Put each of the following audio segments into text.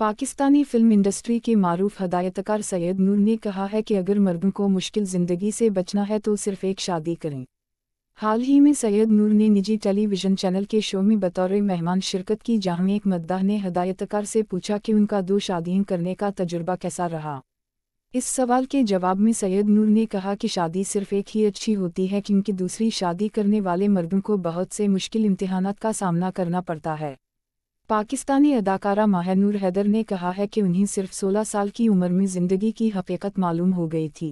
Pakistani film industry के मारूफ हदायतकार सैयद नूर ने कहा है कि अगर मर्दों को मुश्किल ज़िंदगी से बचना है तो सिर्फ एक शादी करें हाल ही में सैयद नूर ने निजी टेलीविजन चैनल के शो में बतौर मेहमान शिरकत की जहां एक मद्दाह ने हदायतकार से पूछा कि उनका दो शादियां करने का तजुर्बा कैसा रहा इस सवाल के जवाब में सैयद नूर ने कहा कि शादी सिर्फ एक ही अच्छी होती है क्योंकि दूसरी शादी करने वाले मर्दों को बहुत से मुश्किल इम्तहान का सामना करना पड़ता है पाकिस्तानी अदाकारा माहनूर हैदर ने कहा है कि उन्हें सिर्फ 16 साल की उम्र में जिंदगी की हकीकत मालूम हो गई थी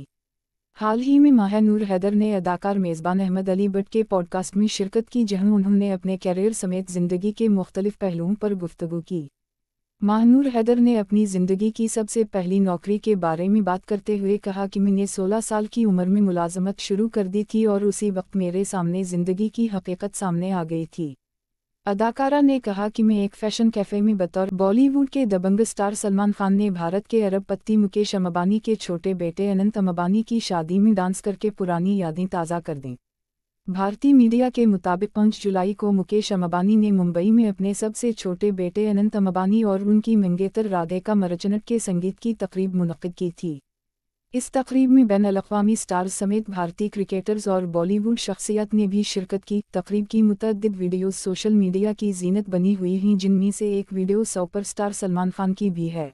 हाल ही में माहनूर हैदर ने अदाकार मेज़बान अहमद अली भट्ट के पॉडकास्ट में शिरकत की जहां उन्होंने अपने कैरियर समेत ज़िंदगी के मुख्तलिफ पहलुओं पर गुफ्तु की माहनूर हैदर ने अपनी ज़िंदगी की सबसे पहली नौकरी के बारे में बात करते हुए कहा कि मैंने 16 साल की उम्र में मुलाजमत शुरू कर दी थी और उसी वक्त मेरे सामने ज़िंदगी की हकीकत सामने आ गई थी अदाकारा ने कहा कि मैं एक फैशन कैफे में बतौर बॉलीवुड के दबंग स्टार सलमान खान ने भारत के अरबपति मुकेश अम्बानी के छोटे बेटे अनंत अम्बानी की शादी में डांस करके पुरानी यादें ताज़ा कर दीं भारतीय मीडिया के मुताबिक पाँच जुलाई को मुकेश अम्बानी ने मुंबई में अपने सबसे छोटे बेटे अनंत अम्बानी और उनकी मंगेतर राधे का मरचनट के संगीत की तकरीब मुनद की थी इस तकरीब में बैन अवी स्टार समेत भारतीय क्रिकेटर्स और बॉलीवुड शख्सियत ने भी शिरकत की तकरीब की मुतद वीडियोस सोशल मीडिया की जीनत बनी हुई हैं जिनमें से एक वीडियो सुपरस्टार सलमान खान की भी है